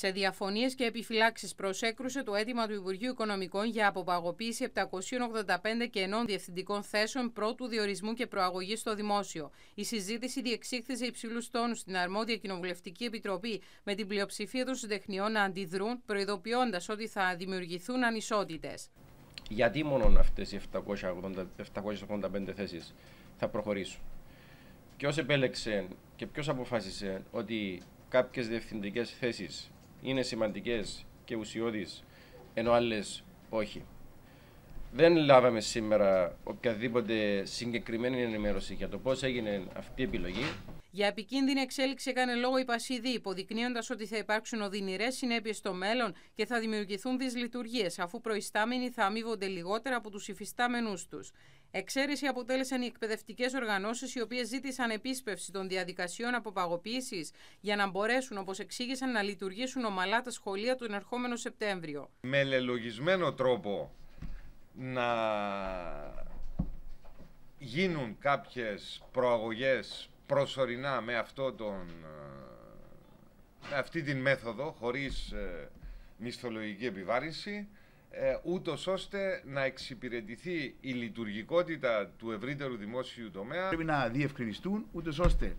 Σε διαφωνίες και επιφυλάξεις προσέκρουσε το αίτημα του Υπουργείου Οικονομικών για αποπαγωποίηση 785 κενών διευθυντικών θέσεων πρώτου διορισμού και προαγωγή στο δημόσιο. Η συζήτηση διεξήχθησε υψηλούς τόνους στην αρμόδια Κοινοβουλευτική Επιτροπή με την πλειοψηφία των συντεχνιών να αντιδρούν, προειδοποιώντας ότι θα δημιουργηθούν ανισότητες. Γιατί μόνο αυτές οι 785 θέσεις θα προχωρήσουν. Ποιος επέλεξε και ποιος αποφάσισε ότι κάποιες διευθυντικές θέσεις είναι σημαντικές και ουσιώδεις, ενώ άλλες όχι. Δεν λάβαμε σήμερα οποιαδήποτε συγκεκριμένη ενημέρωση για το πώς έγινε αυτή η επιλογή. Για επικίνδυνη εξέλιξη έκανε λόγο η Πασίδη, υποδεικνύοντας ότι θα υπάρξουν οδυνηρές συνέπειες στο μέλλον και θα δημιουργηθούν δυσλειτουργίες, αφού προϊστάμενοι θα αμείβονται λιγότερα από τους υφιστάμενου τους. Εξαίρεση αποτέλεσαν οι εκπαιδευτικές οργανώσεις, οι οποίες ζήτησαν επίσπευση των διαδικασιών αποπαγοποίηση για να μπορέσουν, όπως εξήγησαν, να λειτουργήσουν ομαλά τα σχολεία τον ερχόμενο Σεπτέμβριο. Με λελογισμένο τρόπο να γίνουν κάποιες προαγωγές προσωρινά με, αυτό τον, αυτή την μέθοδο, χωρίς ε, μισθολογική επιβάρηση, ε, ούτως ώστε να εξυπηρετηθεί η λειτουργικότητα του ευρύτερου δημόσιου τομέα. Πρέπει να διευκρινιστούν ούτως ώστε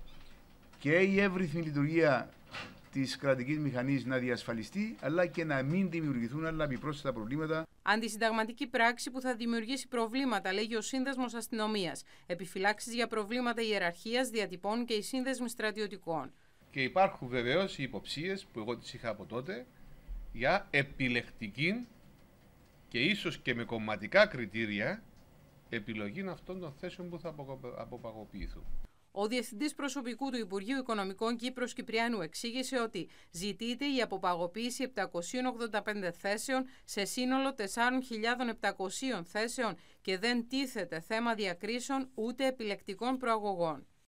και η εύρυθμη λειτουργία της κρατικής μηχανής να διασφαλιστεί, αλλά και να μην δημιουργηθούν άλλα επιπρόσθετα προβλήματα. Αντισυνταγματική πράξη που θα δημιουργήσει προβλήματα, λέγει ο Σύνδεσμος Αστυνομίας. Επιφυλάξεις για προβλήματα ιεραρχίας, διατυπών και οι σύνδεσμοι στρατιωτικών. Και υπάρχουν βεβαίως οι υποψίες που εγώ τις είχα από τότε για επιλεκτική και ίσως και με κομματικά κριτήρια επιλογή αυτών των θέσεων που θα αποπαγοποιηθούν. Ο Διευθυντής Προσωπικού του Υπουργείου Οικονομικών Κύπρος Κυπριανού εξήγησε ότι ζητείται η αποπαγοποίηση 785 θέσεων σε σύνολο 4.700 θέσεων και δεν τίθεται θέμα διακρίσεων ούτε επιλεκτικών προαγωγών.